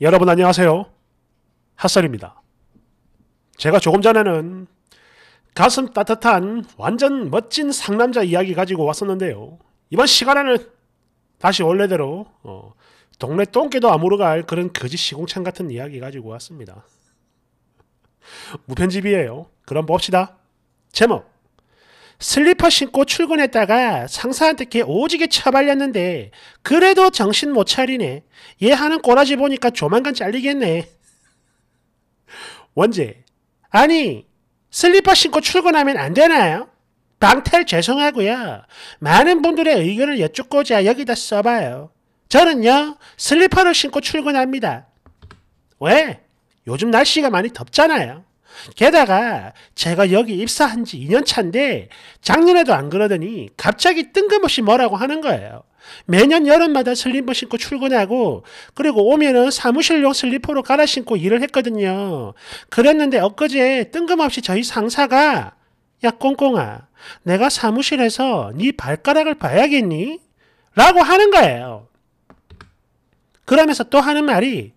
여러분 안녕하세요. 핫설입니다. 제가 조금 전에는 가슴 따뜻한 완전 멋진 상남자 이야기 가지고 왔었는데요. 이번 시간에는 다시 원래대로 어, 동네 똥개도 아무로 갈 그런 거짓 시공창 같은 이야기 가지고 왔습니다. 무편집이에요. 그럼 봅시다. 제목 슬리퍼 신고 출근했다가 상사한테 걔 오지게 쳐발렸는데 그래도 정신 못 차리네. 얘 하는 꼬라지 보니까 조만간 잘리겠네. 원제 아니 슬리퍼 신고 출근하면 안 되나요? 방탈 죄송하고요. 많은 분들의 의견을 여쭙고자 여기다 써봐요. 저는요 슬리퍼를 신고 출근합니다. 왜? 요즘 날씨가 많이 덥잖아요. 게다가 제가 여기 입사한 지 2년 차인데 작년에도 안 그러더니 갑자기 뜬금없이 뭐라고 하는 거예요. 매년 여름마다 슬리퍼 신고 출근하고 그리고 오면은 사무실용 슬리퍼로 갈아 신고 일을 했거든요. 그랬는데 엊그제 뜬금없이 저희 상사가 야 꽁꽁아 내가 사무실에서 네 발가락을 봐야겠니? 라고 하는 거예요. 그러면서 또 하는 말이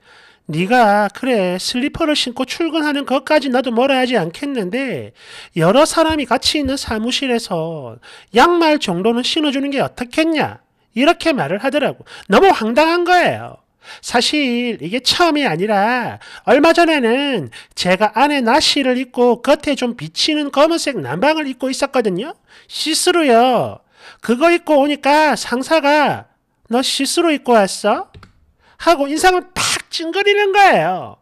네가 그래 슬리퍼를 신고 출근하는 것까지 나도 뭐라 하지 않겠는데 여러 사람이 같이 있는 사무실에서 양말 정도는 신어주는 게 어떻겠냐 이렇게 말을 하더라고 너무 황당한 거예요 사실 이게 처음이 아니라 얼마 전에는 제가 안에 나시를 입고 겉에 좀 비치는 검은색 난방을 입고 있었거든요 시스루요 그거 입고 오니까 상사가 너 시스루 입고 왔어? 하고 인상을 팍 찡그리는 거예요.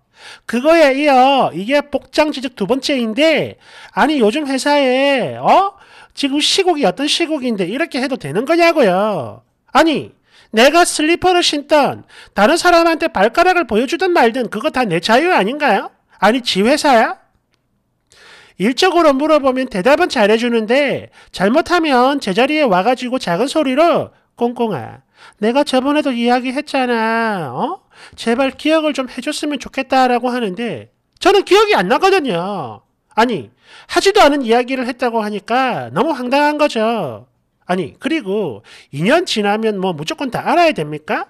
그거에 이어 이게 복장 지적 두 번째인데 아니 요즘 회사에 어 지금 시국이 어떤 시국인데 이렇게 해도 되는 거냐고요. 아니 내가 슬리퍼를 신던 다른 사람한테 발가락을 보여주든 말든 그거 다 내 자유 아닌가요? 아니 지 회사야? 일적으로 물어보면 대답은 잘해주는데 잘못하면 제자리에 와가지고 작은 소리로 꽁꽁아. 내가 저번에도 이야기했잖아. 어? 제발 기억을 좀 해줬으면 좋겠다라고 하는데 저는 기억이 안 나거든요. 아니, 하지도 않은 이야기를 했다고 하니까 너무 황당한 거죠. 아니, 그리고 2년 지나면 뭐 무조건 다 알아야 됩니까?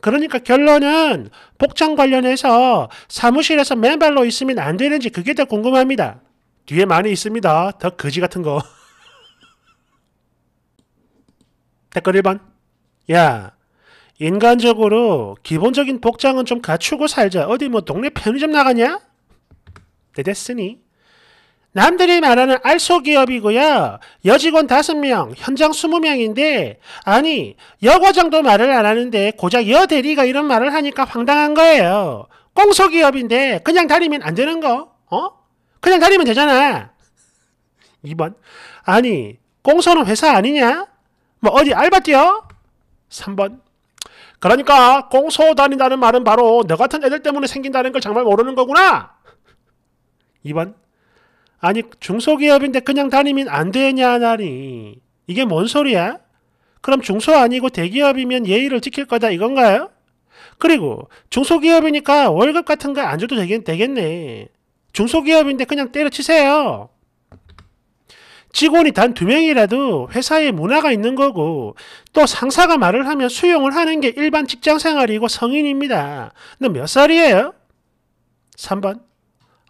그러니까 결론은 복장 관련해서 사무실에서 맨발로 있으면 안 되는지 그게 더 궁금합니다. 뒤에 많이 있습니다. 더 거지 같은 거. 댓글 1번. 야, 인간적으로 기본적인 복장은 좀 갖추고 살자. 어디 뭐 동네 편의점 나가냐? 내데으니 남들이 말하는 알소기업이고요. 여직원 5명, 현장 20명인데 아니, 여과장도 말을 안 하는데 고작 여대리가 이런 말을 하니까 황당한 거예요. 공소기업인데 그냥 다니면 안 되는 거? 어? 그냥 다니면 되잖아. 2번. 아니, 공소는 회사 아니냐? 뭐 어디 알바뛰어? 3번 그러니까 공소 다닌다는 말은 바로 너 같은 애들 때문에 생긴다는 걸 정말 모르는 거구나. 2번 아니 중소기업인데 그냥 다니면 안 되냐나니 이게 뭔 소리야? 그럼 중소 아니고 대기업이면 예의를 지킬 거다 이건가요? 그리고 중소기업이니까 월급 같은 거 안 줘도 되겠, 되겠네. 중소기업인데 그냥 때려치세요. 직원이 단 두 명이라도 회사에 문화가 있는 거고 또 상사가 말을 하면 수용을 하는 게 일반 직장 생활이고 성인입니다. 너 몇 살이에요? 3번.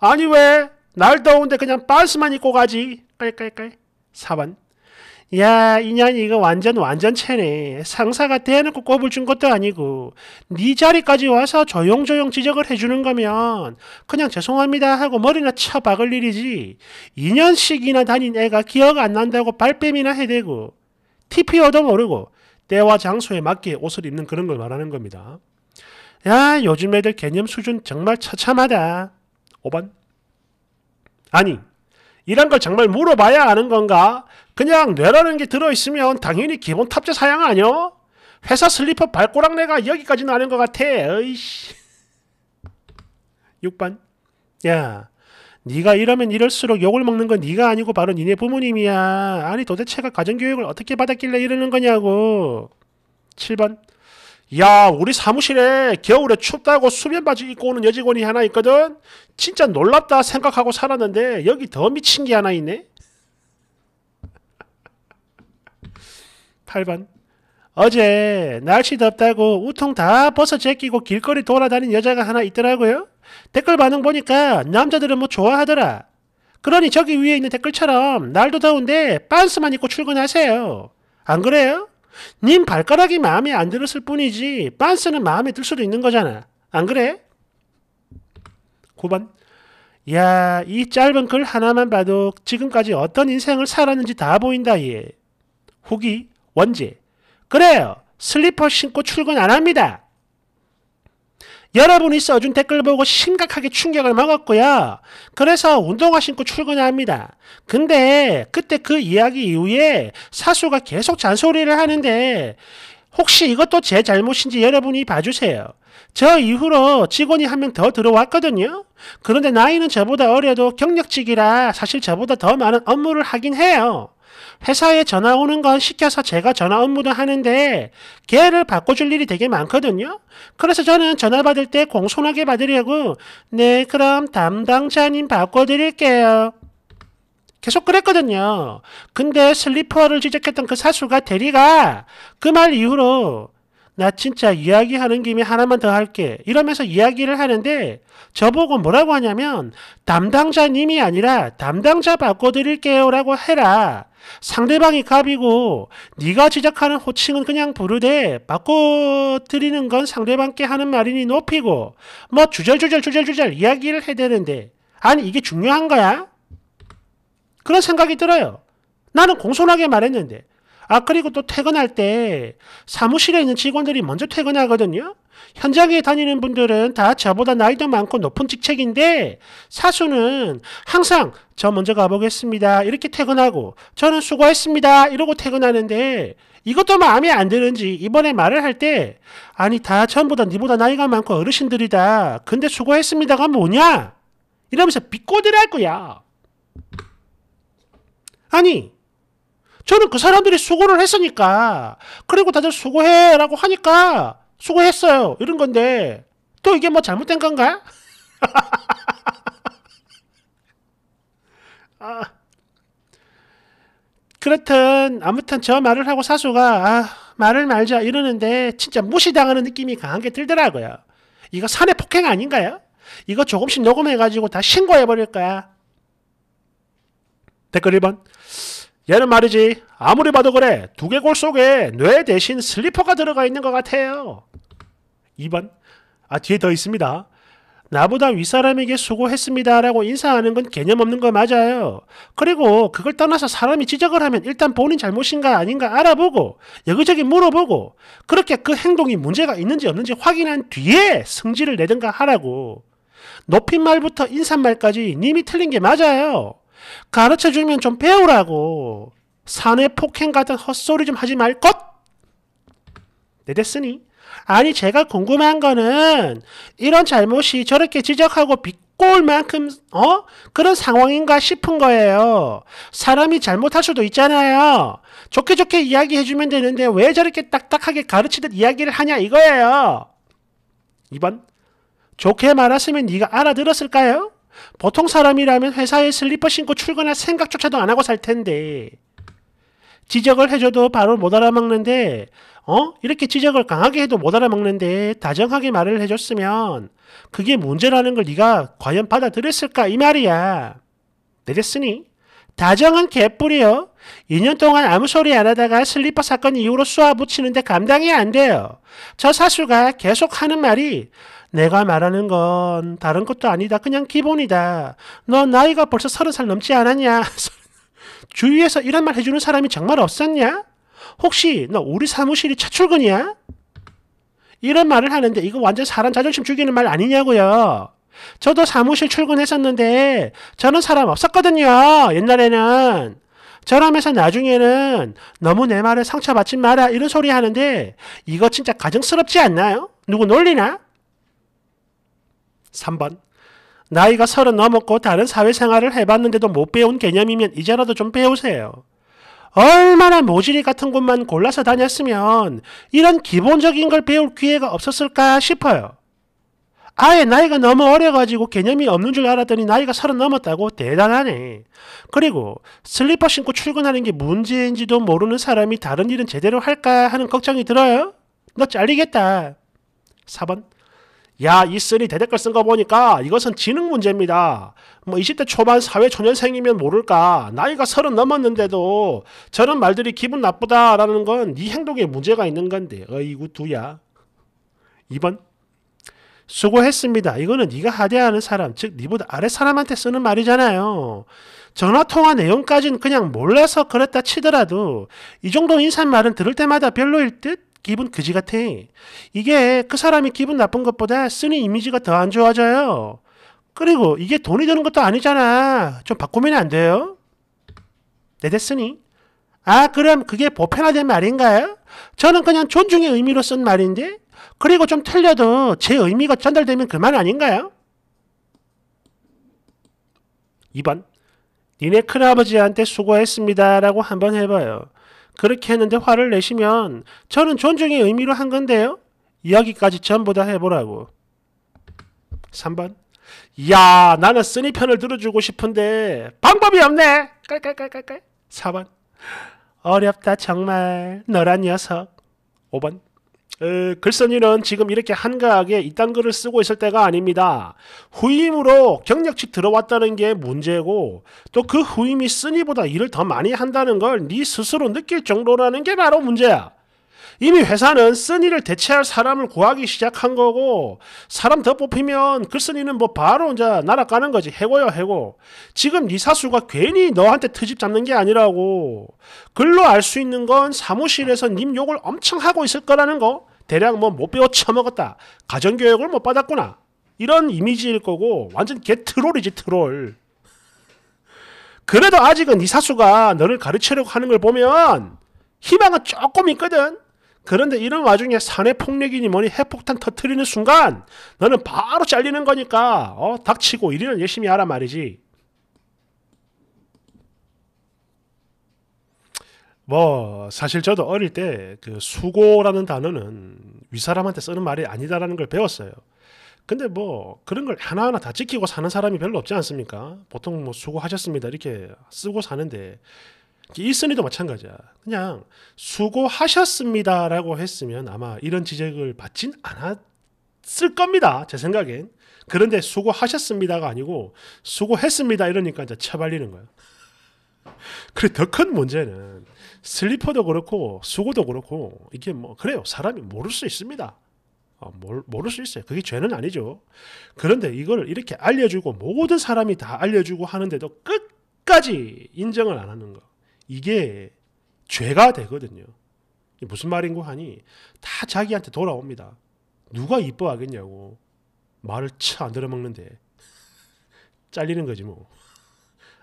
아니 왜? 날 더운데 그냥 반스만 입고 가지. 깔깔깔. 4번. 야, 이 년이 이거 완전 완전체네. 상사가 대놓고 꼽을 준 것도 아니고 네 자리까지 와서 조용조용 지적을 해주는 거면 그냥 죄송합니다 하고 머리나 쳐박을 일이지. 2년씩이나 다닌 애가 기억 안 난다고 발뺌이나 해대고 TPO도 모르고 때와 장소에 맞게 옷을 입는 그런 걸 말하는 겁니다. 야, 요즘 애들 개념 수준 정말 처참하다. 5번. 아니, 이런 걸 정말 물어봐야 아는 건가? 그냥 뇌라는 게 들어있으면 당연히 기본 탑재 사양 아니요? 회사 슬리퍼 발꼬락내가 여기까지는 아는 것 같아. 어이씨. 6번. 야, 네가 이러면 이럴수록 욕을 먹는 건 네가 아니고 바로 니네 부모님이야. 아니 도대체가 가정교육을 어떻게 받았길래 이러는 거냐고. 7번. 야 우리 사무실에 겨울에 춥다고 수면 바지 입고 오는 여직원이 하나 있거든 진짜 놀랍다 생각하고 살았는데 여기 더 미친 게 하나 있네 8번 어제 날씨 덥다고 우통 다 벗어 제끼고 길거리 돌아다닌 여자가 하나 있더라고요. 댓글 반응 보니까 남자들은 뭐 좋아하더라. 그러니 저기 위에 있는 댓글처럼 날도 더운데 빤스만 입고 출근하세요. 안 그래요? 님 발가락이 마음에 안 들었을 뿐이지 빤스는 마음에 들 수도 있는 거잖아. 안 그래? 9번 야, 이 짧은 글 하나만 봐도 지금까지 어떤 인생을 살았는지 다 보인다, 얘. 후기, 원제. 그래요. 슬리퍼 신고 출근 안 합니다. 여러분이 써준 댓글 보고 심각하게 충격을 먹었고요. 그래서 운동화 신고 출근합니다. 근데 그때 그 이야기 이후에 사수가 계속 잔소리를 하는데 혹시 이것도 제 잘못인지 여러분이 봐주세요. 저 이후로 직원이 한 명 더 들어왔거든요. 그런데 나이는 저보다 어려도 경력직이라 사실 저보다 더 많은 업무를 하긴 해요. 회사에 전화 오는 건 시켜서 제가 전화 업무도 하는데 걔를 바꿔줄 일이 되게 많거든요. 그래서 저는 전화 받을 때 공손하게 받으려고 네 그럼 담당자님 바꿔드릴게요. 계속 그랬거든요. 근데 슬리퍼를 지적했던 그 사수가 대리가 그 말 이후로 나 진짜 이야기하는 김에 하나만 더 할게. 이러면서 이야기를 하는데 저보고 뭐라고 하냐면 담당자님이 아니라 담당자 바꿔드릴게요 라고 해라. 상대방이 갑이고 네가 지적하는 호칭은 그냥 부르되 바꿔드리는 건 상대방께 하는 말이니 높이고 뭐 주절주절 주절주절 이야기를 해야 되는데 아니 이게 중요한 거야? 그런 생각이 들어요. 나는 공손하게 말했는데 아, 그리고 또 퇴근할 때 사무실에 있는 직원들이 먼저 퇴근하거든요. 현장에 다니는 분들은 다 저보다 나이도 많고 높은 직책인데 사수는 항상 저 먼저 가보겠습니다. 이렇게 퇴근하고 저는 수고했습니다. 이러고 퇴근하는데 이것도 마음에 안 드는지 이번에 말을 할 때 아니 다전보다 니보다 나이가 많고 어르신들이다. 근데 수고했습니다가 뭐냐? 이러면서 비꼬들할 거야. 아니 저는 그 사람들이 수고를 했으니까 그리고 다들 수고해라고 하니까 수고했어요 이런 건데 또 이게 뭐 잘못된 건가? 아, 그렇든 아무튼 저 말을 하고 사수가 아, 말을 말자 이러는데 진짜 무시당하는 느낌이 강한 게 들더라고요. 이거 사내 폭행 아닌가요? 이거 조금씩 녹음해가지고 다 신고해버릴 거야. 댓글 1번. 얘는 말이지 아무리 봐도 그래 두개골 속에 뇌 대신 슬리퍼가 들어가 있는 것 같아요. 2번 아 뒤에 더 있습니다. 나보다 윗사람에게 수고했습니다 라고 인사하는 건 개념 없는 거 맞아요. 그리고 그걸 떠나서 사람이 지적을 하면 일단 본인 잘못인가 아닌가 알아보고 여기저기 물어보고 그렇게 그 행동이 문제가 있는지 없는지 확인한 뒤에 승질을 내든가 하라고. 높임말부터 인사말까지 님이 틀린 게 맞아요. 가르쳐 주면 좀 배우라고. 사내 폭행 같은 헛소리 좀 하지 말 것. 네, 됐으니. 아니, 제가 궁금한 거는 이런 잘못이 저렇게 지적하고 비꼬을 만큼, 어? 그런 상황인가 싶은 거예요. 사람이 잘못할 수도 있잖아요. 좋게 좋게 이야기해주면 되는데 왜 저렇게 딱딱하게 가르치듯 이야기를 하냐 이거예요. 2번. 좋게 말았으면 네가 알아들었을까요? 보통 사람이라면 회사에 슬리퍼 신고 출근할 생각조차도 안 하고 살 텐데 지적을 해줘도 바로 못 알아먹는데 어? 이렇게 지적을 강하게 해도 못 알아먹는데 다정하게 말을 해줬으면 그게 문제라는 걸 네가 과연 받아들였을까 이 말이야. 내렸으니 다정은 개뿔이요. 2년 동안 아무 소리 안 하다가 슬리퍼 사건 이후로 쏘아붙이는데 감당이 안 돼요. 저 사수가 계속 하는 말이 내가 말하는 건 다른 것도 아니다. 그냥 기본이다. 너 나이가 벌써 서른 살 넘지 않았냐? 주위에서 이런 말 해주는 사람이 정말 없었냐? 혹시 너 우리 사무실이 첫 출근이야? 이런 말을 하는데 이거 완전 사람 자존심 죽이는 말 아니냐고요. 저도 사무실 출근했었는데 저는 사람 없었거든요. 옛날에는. 저라면서 나중에는 너무 내 말에 상처받지 마라 이런 소리 하는데 이거 진짜 가정스럽지 않나요? 누구 놀리나? 3번 나이가 서른 넘었고 다른 사회생활을 해봤는데도 못 배운 개념이면 이제라도 좀 배우세요. 얼마나 모질이 같은 곳만 골라서 다녔으면 이런 기본적인 걸 배울 기회가 없었을까 싶어요. 아예 나이가 너무 어려가지고 개념이 없는 줄 알았더니 나이가 서른 넘었다고 대단하네. 그리고 슬리퍼 신고 출근하는 게 문제인지도 모르는 사람이 다른 일은 제대로 할까 하는 걱정이 들어요. 너 잘리겠다. 4번 야, 이 쓰리 대댓글 쓴 거 보니까 이것은 지능 문제입니다. 뭐 20대 초반 사회 초년생이면 모를까. 나이가 서른 넘었는데도 저런 말들이 기분 나쁘다라는 건 이 행동에 문제가 있는 건데. 어이구 두야. 2번. 수고했습니다. 이거는 네가 하대하는 사람, 즉 네보다 아래 사람한테 쓰는 말이잖아요. 전화통화 내용까지는 그냥 몰라서 그랬다 치더라도 이 정도 인사말은 들을 때마다 별로일 듯? 기분 그지 같아. 이게 그 사람이 기분 나쁜 것보다 쓰는 이미지가 더 안 좋아져요. 그리고 이게 돈이 되는 것도 아니잖아. 좀 바꾸면 안 돼요? 내 네, 됐으니. 아, 그럼 그게 보편화된 말인가요? 저는 그냥 존중의 의미로 쓴 말인데, 그리고 좀 틀려도 제 의미가 전달되면 그만 아닌가요? 2번. 니네 큰아버지한테 수고했습니다라고 한번 해봐요. 그렇게 했는데 화를 내시면 저는 존중의 의미로 한 건데요. 이기까지 전부 다 해보라고. 3번 야 나는 쓰니 편을 들어주고 싶은데 방법이 없네. 깔깔깔깔깔. 4번 어렵다 정말 너란 녀석. 5번 어, 글쓴이는 지금 이렇게 한가하게 이딴 글을 쓰고 있을 때가 아닙니다. 후임으로 경력직 들어왔다는 게 문제고 또 그 후임이 쓰니보다 일을 더 많이 한다는 걸 네 스스로 느낄 정도라는 게 바로 문제야. 이미 회사는 쓰니를 대체할 사람을 구하기 시작한 거고 사람 더 뽑히면 글쓴이는 뭐 바로 이제 날아가는 거지 해고요 해고 지금 네 사수가 괜히 너한테 트집 잡는 게 아니라고 글로 알 수 있는 건 사무실에서 님 욕을 엄청 하고 있을 거라는 거 대략 뭐 못 배워 처먹었다 가정교육을 못 받았구나 이런 이미지일 거고 완전 개 트롤이지 트롤 그래도 아직은 이 사수가 너를 가르치려고 하는 걸 보면 희망은 조금 있거든 그런데 이런 와중에 사내 폭력이니 뭐니 핵폭탄 터트리는 순간 너는 바로 잘리는 거니까 어 닥치고 일이는 열심히 하란 말이지 뭐 사실 저도 어릴 때 그 수고라는 단어는 위사람한테 쓰는 말이 아니다라는 걸 배웠어요. 근데 뭐 그런 걸 하나하나 다 지키고 사는 사람이 별로 없지 않습니까? 보통 뭐 수고하셨습니다 이렇게 쓰고 사는데 이선이도 마찬가지야. 그냥 수고하셨습니다라고 했으면 아마 이런 지적을 받진 않았을 겁니다. 제 생각엔. 그런데 수고하셨습니다가 아니고 수고했습니다 이러니까 이제 쳐발리는 거예요 그래더큰 문제는 슬리퍼도 그렇고 수고도 그렇고 이게 뭐 그래요. 사람이 모를 수 있습니다. 어, 모 모를 수 있어요. 그게 죄는 아니죠. 그런데 이걸 이렇게 알려주고 모든 사람이 다 알려주고 하는데도 끝까지 인정을 안 하는 거. 이게 죄가 되거든요. 무슨 말인고 하니 다 자기한테 돌아옵니다. 누가 이뻐하겠냐고 말을 쳐안 들어먹는데 잘리는 거지 뭐.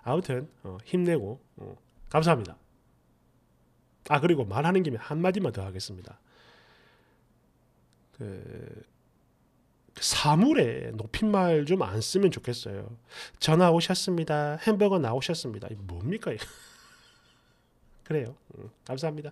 아무튼 어, 힘내고 어, 감사합니다. 아 그리고 말하는 김에 한 마디만 더 하겠습니다. 그, 그 사물에 높임말 좀 안 쓰면 좋겠어요. 전화 오셨습니다. 햄버거 나오셨습니다. 이 뭡니까? 그래요. 음, 감사합니다.